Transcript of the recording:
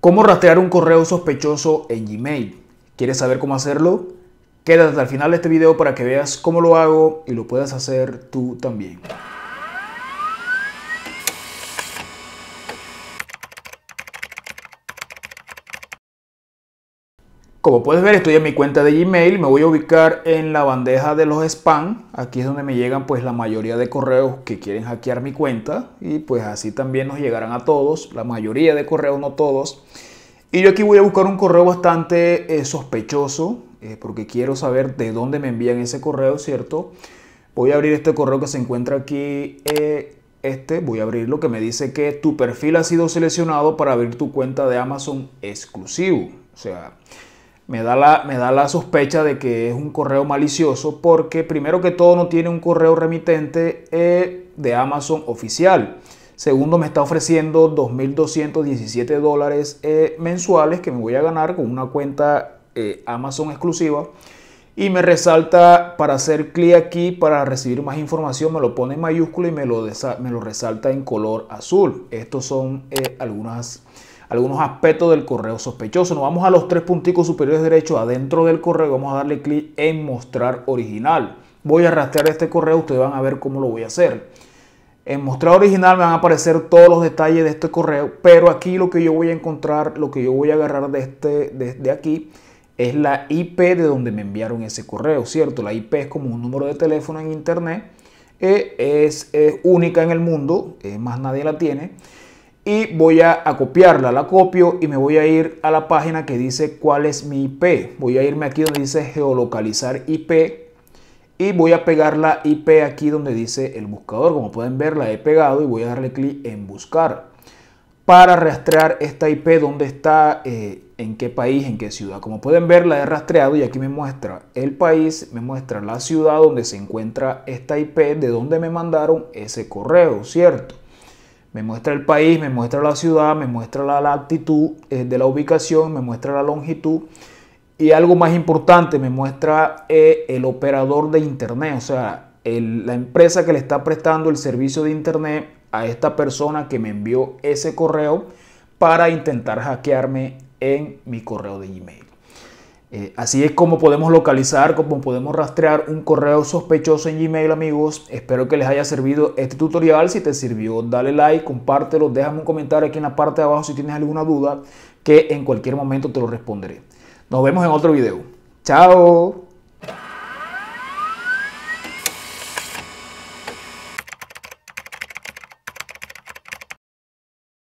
¿Cómo rastrear un correo sospechoso en Gmail? ¿Quieres saber cómo hacerlo? Quédate hasta el final de este video para que veas cómo lo hago y lo puedas hacer tú también. Como puedes ver, estoy en mi cuenta de Gmail, me voy a ubicar en la bandeja de los spam. Aquí es donde me llegan pues la mayoría de correos que quieren hackear mi cuenta y pues así también nos llegarán a todos, la mayoría de correos, no todos. Y yo aquí voy a buscar un correo bastante eh, sospechoso eh, porque quiero saber de dónde me envían ese correo, ¿cierto? Voy a abrir este correo que se encuentra aquí, eh, este, voy a abrirlo que me dice que tu perfil ha sido seleccionado para abrir tu cuenta de Amazon exclusivo. O sea me da, la, me da la sospecha de que es un correo malicioso porque primero que todo no tiene un correo remitente eh, de Amazon oficial. Segundo, me está ofreciendo 2.217 dólares eh, mensuales que me voy a ganar con una cuenta eh, Amazon exclusiva. Y me resalta para hacer clic aquí, para recibir más información, me lo pone en mayúscula y me lo, me lo resalta en color azul. Estos son algunas algunos aspectos del correo sospechoso. Nos vamos a los tres punticos superiores derechos adentro del correo vamos a darle clic en mostrar original. Voy a rastrear este correo, ustedes van a ver cómo lo voy a hacer. En mostrar original me van a aparecer todos los detalles de este correo, pero aquí lo que yo voy a encontrar, lo que yo voy a agarrar de este, desde aquí, es la IP de donde me enviaron ese correo, ¿cierto? La IP es como un número de teléfono en internet, eh, es, única en el mundo, eh, más nadie la tiene y voy a, copiarla, la copio y me voy a ir a la página que dice cuál es mi IP. Voy a irme aquí donde dice geolocalizar IP y voy a pegar la IP aquí donde dice el buscador. Como pueden ver la he pegado y voy a darle clic en buscar para rastrear esta IP Dónde está, eh, en qué país, en qué ciudad. Como pueden ver la he rastreado y aquí me muestra el país, me muestra la ciudad donde se encuentra esta IP, de donde me mandaron ese correo, ¿cierto? Me muestra el país, me muestra la ciudad, me muestra la, latitud eh, de la ubicación, me muestra la longitud. Y algo más importante, me muestra eh, el operador de Internet, o sea, la empresa que le está prestando el servicio de Internet a esta persona que me envió ese correo para intentar hackearme en mi correo de email. Eh, así es como podemos localizar, como podemos rastrear un correo sospechoso en Gmail, amigos. Espero que les haya servido este tutorial. Si te sirvió, dale like, compártelo, déjame un comentario aquí en la parte de abajo si tienes alguna duda, que en cualquier momento te lo responderé. Nos vemos en otro video. Chao.